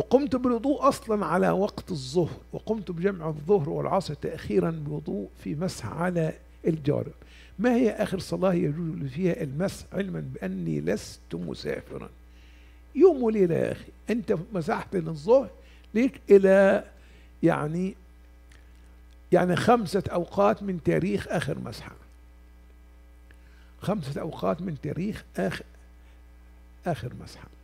وقمت بالوضوء أصلا على وقت الظهر وقمت بجمع الظهر والعصر تأخيرا بوضوء في مسح على الجارب ما هي آخر صلاة يجوز فيها المسح علما بأني لست مسافرا يوم وليلة يا أخي أنت مسحت للظهر ليك إلى يعني يعني خمسة أوقات من تاريخ آخر مسحة خمسة أوقات من تاريخ آخر آخر مسحة